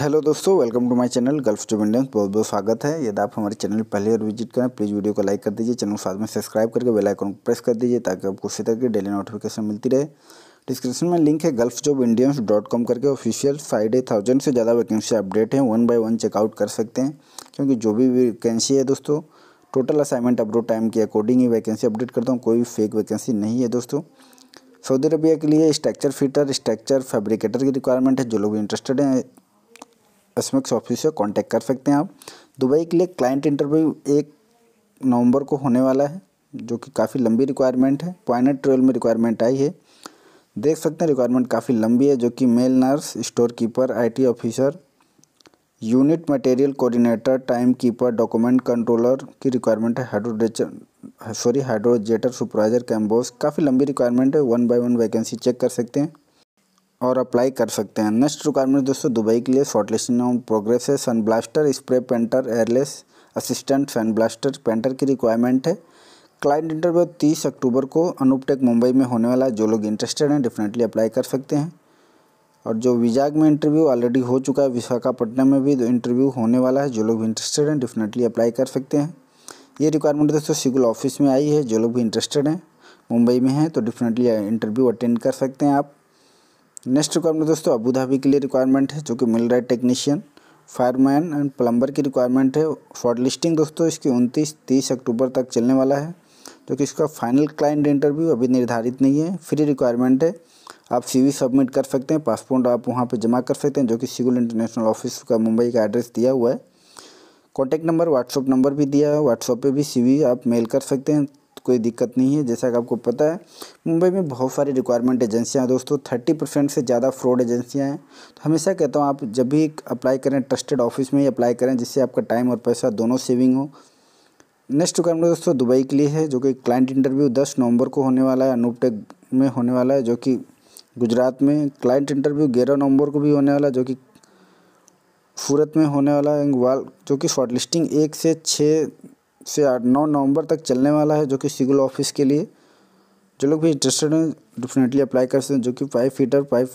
hello दोस्तों welcome to my channel Gulf to Indians बहुत बहुत स्वागत है यदि आप हमारे चैनल पहले बार विजिट करें प्लीज़ वीडियो को लाइक कर दीजिए चैनल साथ में सब्सक्राइब करके बेल आइकन को प्रेस कर दीजिए ताकि आपको उसी तरह की डेली नोटिफिकेशन मिलती रहे डिस्क्रिप्शन में लिंक है Gulf job Indians dot com करके ऑफिशियल फ्राइडे थाउजेंड से ज़्यादा वैकेंसी अपडेट है वन बाई वन चेकआउट कर सकते हैं क्योंकि जो भी वैकेंसी है दोस्तों टोटल असाइनमेंट अपलोड टाइम के अकॉर्डिंग ही वैकेंसी अपडेट करता हूँ कोई भी फेक वैकेंसी नहीं है दोस्तों सऊदी अरबिया के लिए स्ट्रक्चर फिटर स्ट्रक्चर फैब्रिकेटर की रिक्वायरमेंट है जो लोग इंटरेस्टेड हैं एसमिक्स ऑफिस से कांटेक्ट कर सकते हैं आप दुबई के लिए क्लाइंट इंटरव्यू एक नवंबर को होने वाला है जो कि काफ़ी लंबी रिक्वायरमेंट है पॉइंट ट्रेवल में रिक्वायरमेंट आई है देख सकते हैं रिक्वायरमेंट काफ़ी लंबी है जो कि male nurse store keeper I officer unit material coordinator time keeper document controller की रिक्वायरमेंट है हाइड्रोडेचर सॉरी हाइड्रोजेटर सुपरवाइजर कैम्बोस काफ़ी लंबी रिक्वायरमेंट है one by one vacancy check कर सकते हैं और अप्लाई कर सकते हैं नेक्स्ट रिक्वायरमेंट दोस्तों दुबई के लिए शॉर्टलिस्टिंग ऑन प्रोग्रेस है sand blaster spray painter airless assistant sand blaster painter की रिक्वायरमेंट है क्लाइंट इंटरव्यू तीस अक्टूबर को अनुपटेक मुंबई में होने वाला है जो लोग इंटरेस्टेड हैं डेफिनेटली अप्लाई कर सकते हैं और जो विजाग में इंटरव्यू ऑलरेडी हो चुका है विशाखापट्टनम में भी इंटरव्यू होने वाला है जो लोग भी इंटरेस्टेड हैं डेफिनेटली अप्लाई कर सकते हैं ये रिक्वायरमेंट दोस्तों सिविल ऑफिस में आई है जो लोग भी इंटरेस्टेड हैं मुंबई में हैं तो डेफिनेटली इंटरव्यू अटेंड कर सकते हैं आप नेक्स्ट रिक्वायरमेंट दोस्तों अबूधाबी के लिए रिक्वायरमेंट है जो कि मिल रहा है टेक्नीशियन फायरमैन एंड प्लम्बर की रिक्वायरमेंट है फॉर लिस्टिंग दोस्तों इसकी उनतीस तीस अक्टूबर तक चलने वाला है जो कि इसका फाइनल क्लाइंट इंटरव्यू अभी निर्धारित नहीं है फ्री रिक्वायरमेंट है आप सी सबमिट कर सकते हैं पासपोर्ट आप वहाँ पर जमा कर सकते हैं जो कि सिविल इंटरनेशनल ऑफिस का मुंबई का एड्रेस दिया हुआ है कॉन्टैक्ट नंबर व्हाट्सअप नंबर भी दिया है व्हाट्सअप पे भी सीवी आप मेल कर सकते हैं कोई दिक्कत नहीं है जैसा कि आपको पता है मुंबई में बहुत सारी रिक्वायरमेंट एजेंसियाँ हैं दोस्तों थर्टी परसेंट से ज़्यादा फ्रॉड एजेंसियाँ हैं तो हमेशा कहता हूँ आप जब भी अप्लाई करें ट्रस्टेड ऑफिस में ही अप्लाई करें जिससे आपका टाइम और पैसा दोनों सेविंग हो नेक्स्ट रिक्वायरमेंट दोस्तों दुबई के लिए है जो कि क्लाइंट इंटरव्यू दस नवंबर को होने वाला है अनूपटेक में होने वाला है जो कि गुजरात में क्लाइंट इंटरव्यू ग्यारह नवंबर को भी होने वाला है जो कि सूरत में होने वाला है जो कि शॉर्ट लिस्टिंग एक से छः से आठ नौ नवंबर तक चलने वाला है जो कि सिविल ऑफिस के लिए जो लोग भी इंटरेस्टेड हैं डेफिनेटली अप्लाई कर सकते हैं जो कि पाइप फीटर पाइप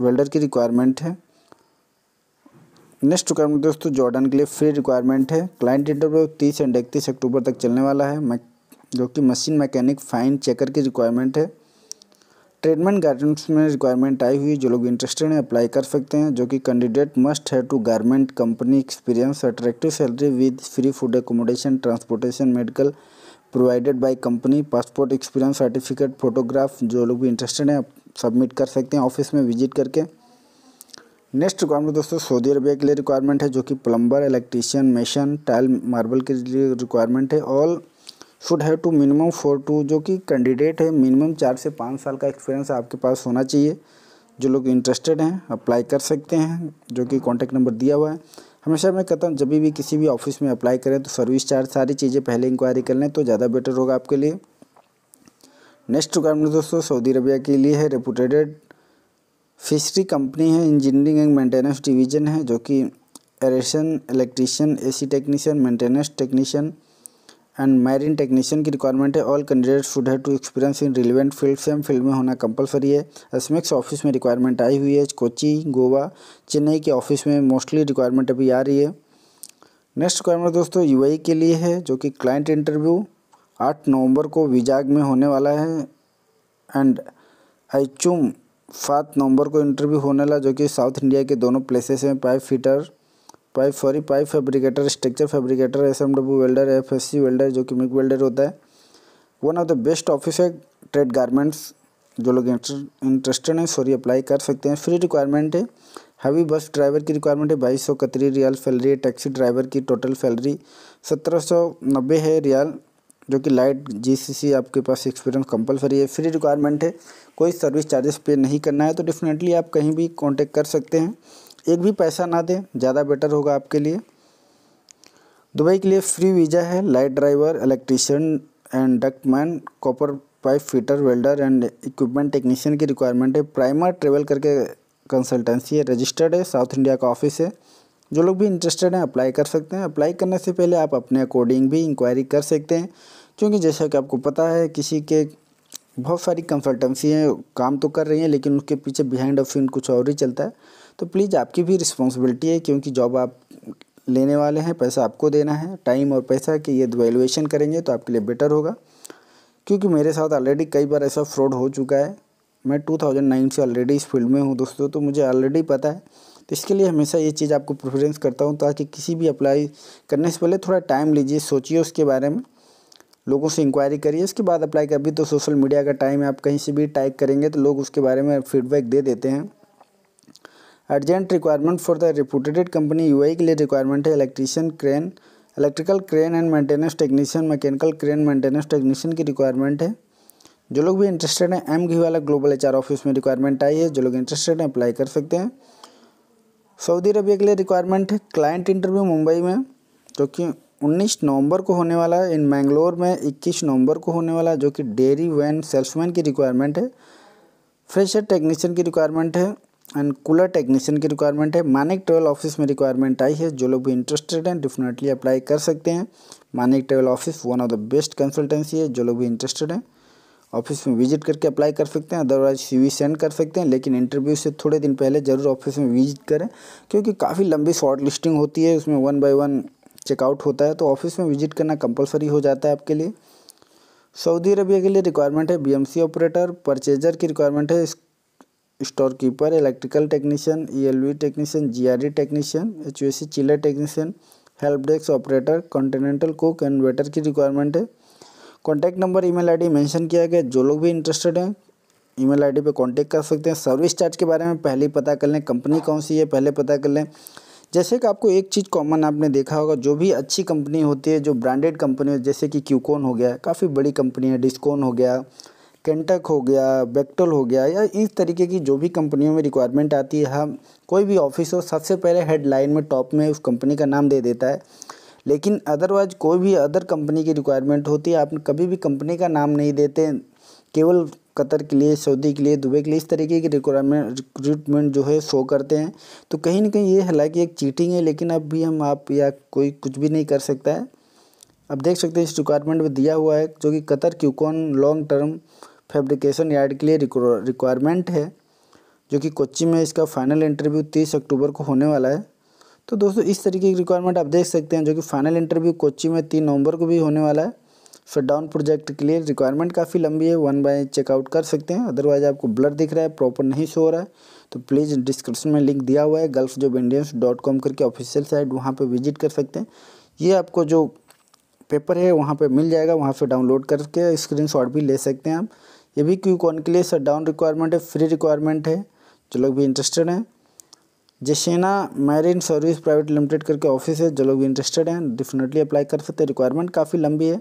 वेल्डर की रिक्वायरमेंट है नेक्स्ट रिक्वायरमेंट दोस्तों जॉर्डन के लिए फ्री रिक्वायरमेंट है क्लाइंट इंटरव्यू तीस एंड इकतीस अक्टूबर तक चलने वाला है जो कि मशीन मैकेनिक फाइन चेकर की रिक्वायरमेंट है ट्रीटमेंट गाइडेंस में रिक्वायरमेंट आई हुई जो लोग इंटरेस्टेड हैं अप्लाई कर सकते हैं जो कि कैंडिडेट मस्ट है to garment company experience attractive salary with free food accommodation transportation medical provided by company passport experience certificate photograph जो लोग भी इंटरेस्टेड हैं सबमिट कर सकते हैं ऑफिस में विजिट करके नेक्स्ट रिक्वायरमेंट दोस्तों सऊदी अरबिया के लिए रिक्वायरमेंट है जो कि plumber electrician mason tile marble के लिए रिक्वायरमेंट है all should have to minimum four to जो कि कैंडिडेट है मिनिमम चार से पाँच साल का एक्सपीरियंस आपके पास होना चाहिए जो लोग इंटरेस्टेड हैं अप्लाई कर सकते हैं जो कि कॉन्टैक्ट नंबर दिया हुआ है हमेशा मैं कहता हूँ जब भी किसी भी ऑफिस में अप्लाई करें तो सर्विस चार्ज सारी चीज़ें पहले इंक्वायरी कर लें तो ज़्यादा बेटर होगा आपके लिए नेक्स्ट रिक्वायरमेंट दोस्तों सऊदी अरबिया के लिए है रेपूटेड फिशरी कंपनी है इंजीनियरिंग एंड मेंटेनेंस डिवीज़न है जो कि aeration electrician AC technician maintenance technician and marine technician की रिक्वायरमेंट है all candidate should have to experience in relevant field same field में होना कंपलसरी है एसमिक्स ऑफिस में रिक्वायरमेंट आई हुई है कोची गोवा चेन्नई के ऑफिस में मोस्टली रिक्वायरमेंट अभी आ रही है नेक्स्ट रिक्वायरमेंट दोस्तों यू e के लिए है जो कि क्लाइंट इंटरव्यू आठ नवंबर को विजाग में होने वाला है एंड आइचुम सात नवंबर को इंटरव्यू होने वाला जो कि साउथ इंडिया के दोनों प्लेसेस में pipe fitter pipe sorry pipe fabricator structure fabricator S M welder F S C welder जो कि मिक वेल्डर होता है one of the best office है ट्रेड गारमेंट्स जो लोग इंटरेस्टेड हैं सॉरी अप्लाई कर सकते हैं फ्री रिक्वायरमेंट है हैवी बस ड्राइवर की रिक्वायरमेंट है बाईस सौ कतरी रियाल सैलरी है टैक्सी ड्राइवर की टोटल सैलरी सत्रह सौ नब्बे है रियाल जो कि लाइट जीसीसी आपके पास एक्सपीरियंस कंपलसरी है फ्री रिक्वायरमेंट है कोई सर्विस चार्जेस पे नहीं करना है तो डेफिनेटली आप कहीं भी कांटेक्ट कर सकते हैं एक भी पैसा ना दें ज़्यादा बेटर होगा आपके लिए दुबई के लिए फ्री वीज़ा है light driver electrician and ductman copper pipe fitter welder and equipment technician की रिक्वायरमेंट है प्राइमर ट्रेवल करके कंसल्टेंसी है रजिस्टर्ड है साउथ इंडिया का ऑफिस है जो लोग भी इंटरेस्टेड हैं अप्लाई कर सकते हैं अप्लाई करने से पहले आप अपने अकॉर्डिंग भी इंक्वायरी कर सकते हैं क्योंकि जैसा कि आपको पता है किसी के बहुत सारी कंसल्टेंसी हैं काम तो कर रही हैं लेकिन उसके पीछे बिहाइंड ऑफ सीन कुछ और ही चलता है तो प्लीज़ आपकी भी रिस्पॉन्सिबिलिटी है क्योंकि जॉब आप लेने वाले हैं पैसा आपको देना है टाइम और पैसा की ये वैल्यूएशन करेंगे तो आपके लिए बेटर होगा क्योंकि मेरे साथ ऑलरेडी कई बार ऐसा फ्रॉड हो चुका है मैं 2009 से ऑलरेडी इस फील्ड में हूँ दोस्तों तो मुझे ऑलरेडी पता है तो इसके लिए हमेशा ये चीज़ आपको प्रेफरेंस करता हूँ ताकि किसी भी अप्लाई करने से पहले थोड़ा टाइम लीजिए सोचिए उसके बारे में लोगों से इंक्वायरी करिए उसके बाद अप्लाई कर अभी तो सोशल मीडिया का टाइम है आप कहीं से भी टाइप करेंगे तो लोग उसके बारे में फीडबैक दे देते हैं urgent requirement for the reputed company U के लिए रिक्वायरमेंट है electrician crane electrical crane and maintenance technician mechanical crane maintenance technician की रिक्वायरमेंट है जो लोग भी इंटरेस्टेड हैं एम घी वाला ग्लोबल एच ऑफिस में रिक्वायरमेंट आई है जो लोग इंटरेस्टेड हैं अप्लाई कर सकते हैं सऊदी अरबिया के लिए रिक्वायरमेंट है क्लाइंट इंटरव्यू मुंबई में जो कि 19 नवंबर को होने वाला है इन मैंगलोर में 21 नवंबर को होने वाला जो कि डेयरी वैन सेल्समैन की रिक्वायरमेंट है फ्रेशर टेक्नीशियन की रिक्वायरमेंट है एंड कूलर टेक्नीशियन की रिक्वायरमेंट है मानिक ट्रेवल ऑफिस में रिक्वायरमेंट आई है जो लोग भी इंटरेस्टेड हैं डेफिनेटली अप्लाई कर सकते हैं Manik travel office one of the best consultancy है जो लोग भी इंटरेस्टेड हैं ऑफिस में विजिट करके अप्लाई कर सकते हैं अदरवाइज सीवी सेंड कर सकते हैं लेकिन इंटरव्यू से थोड़े दिन पहले ज़रूर ऑफिस में विजिट करें क्योंकि काफ़ी लंबी शॉर्ट लिस्टिंग होती है उसमें वन बाई वन चेकआउट होता है तो ऑफिस में विजिट करना कंपलसरी हो जाता है आपके लिए सऊदी अरबिया के लिए रिक्वायरमेंट है बीएमसी ऑपरेटर परचेजर की रिक्वायरमेंट है store keeper electrical technician E technician G technician H chiller technician help desk operator continental cook and waiter की रिक्वायरमेंट है contact number email ID mention किया गया जो लोग भी इंटरेस्टेड हैं ईमेल आईडी पे कांटेक्ट कर सकते हैं सर्विस चार्ज के बारे में पहले पता कर लें कंपनी कौन सी है पहले पता कर लें जैसे कि आपको एक चीज़ कॉमन आपने देखा होगा जो भी अच्छी कंपनी होती है जो ब्रांडेड कंपनी जैसे कि क्यूकोन हो गया काफ़ी बड़ी कंपनी है डिस्कोन हो गया कैंटक हो गया बेक्टल हो गया या इस तरीके की जो भी कंपनियों में रिक्वायरमेंट आती है हम कोई भी ऑफिस हो सबसे पहले हेडलाइन में टॉप में उस कंपनी का नाम दे देता है लेकिन अदरवाइज कोई भी अदर कंपनी की रिक्वायरमेंट होती है आप कभी भी कंपनी का नाम नहीं देते केवल कतर के लिए सऊदी के लिए दुबई के लिए इस तरीके की रिक्वायरमेंट रिक्रूटमेंट जो है शो करते हैं तो कहीं ना कहीं ये हालांकि एक चीटिंग है लेकिन अब भी हम आप या कोई कुछ भी नहीं कर सकता है अब देख सकते हैं इस रिक्वायरमेंट में दिया हुआ है जो कि Qatar Qcon long term fabrication yard के लिए रिक्वायरमेंट है जो कि कोच्चि में इसका फाइनल इंटरव्यू तीस अक्टूबर को होने वाला है तो दोस्तों इस तरीके की रिक्वायरमेंट आप देख सकते हैं जो कि फाइनल इंटरव्यू कोच्चि में तीन नवंबर को भी होने वाला है फिर डाउन प्रोजेक्ट के लिए रिक्वायरमेंट काफ़ी लंबी है वन बाय चेकआउट कर सकते हैं अदरवाइज आपको ब्लड दिख रहा है प्रॉपर नहीं शो हो रहा है तो प्लीज़ डिस्क्रिप्शन में लिंक दिया हुआ है Gulf job Indians dot com करके ऑफिशियल साइट वहाँ पर विजिट कर सकते हैं ये आपको जो पेपर है वहाँ पर मिल जाएगा वहाँ पर डाउनलोड करके स्क्रीन भी ले सकते हैं आप ये भी क्यू कॉन के लिए सर डाउन रिक्वायरमेंट है फ्री रिक्वायरमेंट है जो लोग भी इंटरेस्टेड हैं जैसेना मैरिन सर्विस प्राइवेट लिमिटेड करके ऑफिस है जो लोग भी इंटरेस्टेड हैं डेफिनेटली अप्लाई कर सकते हैं रिक्वायरमेंट काफ़ी लंबी है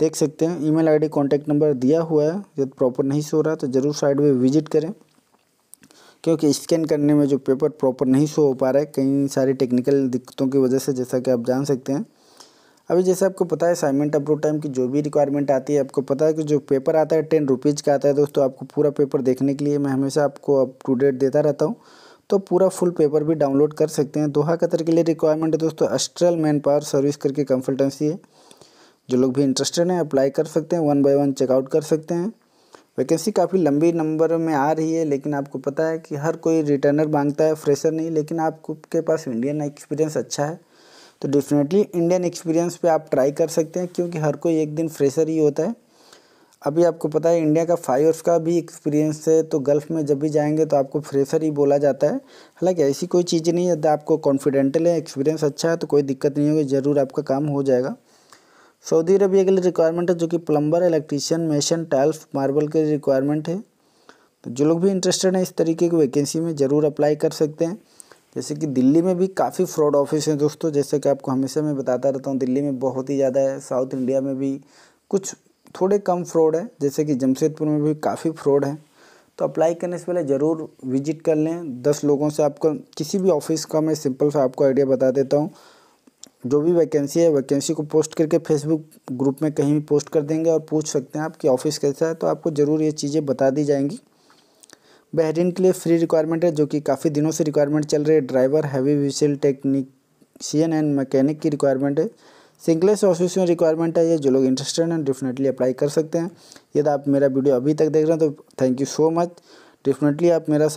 देख सकते हैं ईमेल आईडी कांटेक्ट नंबर दिया हुआ है यदि प्रॉपर नहीं सो रहा तो ज़रूर साइड में विजिट करें क्योंकि स्कैन करने में जो पेपर प्रॉपर नहीं शो हो पा रहा है कई सारी टेक्निकल दिक्कतों की वजह से जैसा कि आप जान सकते हैं अभी जैसे आपको पता है असाइनमेंट अप्रूव टाइम की जो भी रिक्वायरमेंट आती है आपको पता है कि जो पेपर आता है टेन रुपीज़ का आता है दोस्तों आपको पूरा पेपर देखने के लिए मैं हमेशा आपको अप टू डेट देता रहता हूँ तो पूरा फुल पेपर भी डाउनलोड कर सकते हैं दोहा कतर के लिए रिक्वायरमेंट है दोस्तों अस्ट्रल मैन पावर सर्विस करके कंसल्टेंसी है जो लोग भी इंटरेस्टेड हैं अप्लाई कर सकते हैं वन बाई वन चेकआउट कर सकते हैं वैकेंसी काफ़ी लंबी नंबर में आ रही है लेकिन आपको पता है कि हर कोई रिटर्नर मांगता है फ्रेशर नहीं लेकिन आपके पास इंडियन एक्सपीरियंस अच्छा है तो डेफिनेटली इंडियन एक्सपीरियंस पे आप ट्राई कर सकते हैं क्योंकि हर कोई एक दिन फ्रेशर ही होता है अभी आपको पता है इंडिया का फाइव ईयर्स का भी एक्सपीरियंस है तो गल्फ़ में जब भी जाएंगे तो आपको फ्रेशर ही बोला जाता है हालांकि ऐसी कोई चीज़ नहीं है यदि आपको कॉन्फिडेंटल है एक्सपीरियंस अच्छा है तो कोई दिक्कत नहीं होगी ज़रूर आपका काम हो जाएगा सऊदी अरबिया के लिए रिक्वायरमेंट है जो कि plumber electrician mason tiles marble के रिक्वायरमेंट है तो जो लोग भी इंटरेस्टेड हैं इस तरीके की वैकेंसी में ज़रूर अप्लाई कर सकते हैं जैसे कि दिल्ली में भी काफ़ी फ्रॉड ऑफिस हैं दोस्तों जैसे कि आपको हमेशा मैं बताता रहता हूँ दिल्ली में बहुत ही ज़्यादा है साउथ इंडिया में भी कुछ थोड़े कम फ्रॉड है जैसे कि जमशेदपुर में भी काफ़ी फ्रॉड है तो अप्लाई करने से पहले ज़रूर विजिट कर लें दस लोगों से आपको किसी भी ऑफिस का मैं सिंपल सा आपको आइडिया बता देता हूँ जो भी वैकेंसी है वैकेंसी को पोस्ट करके फेसबुक ग्रुप में कहीं भी पोस्ट कर देंगे और पूछ सकते हैं आपकी ऑफ़िस कैसा है तो आपको ज़रूर ये चीज़ें बता दी जाएंगी बहरीन के लिए फ्री रिक्वायरमेंट है जो कि काफ़ी दिनों से रिक्वायरमेंट चल रही है driver heavy vehicle technician and mechanic की रिक्वायरमेंट है सिंगलेस ऑफिस में रिक्वायरमेंट है ये जो लोग इंटरेस्टेड हैं डेफिनेटली अप्लाई कर सकते हैं यदि आप मेरा वीडियो अभी तक देख रहे हैं तो thank you so much definitely आप मेरा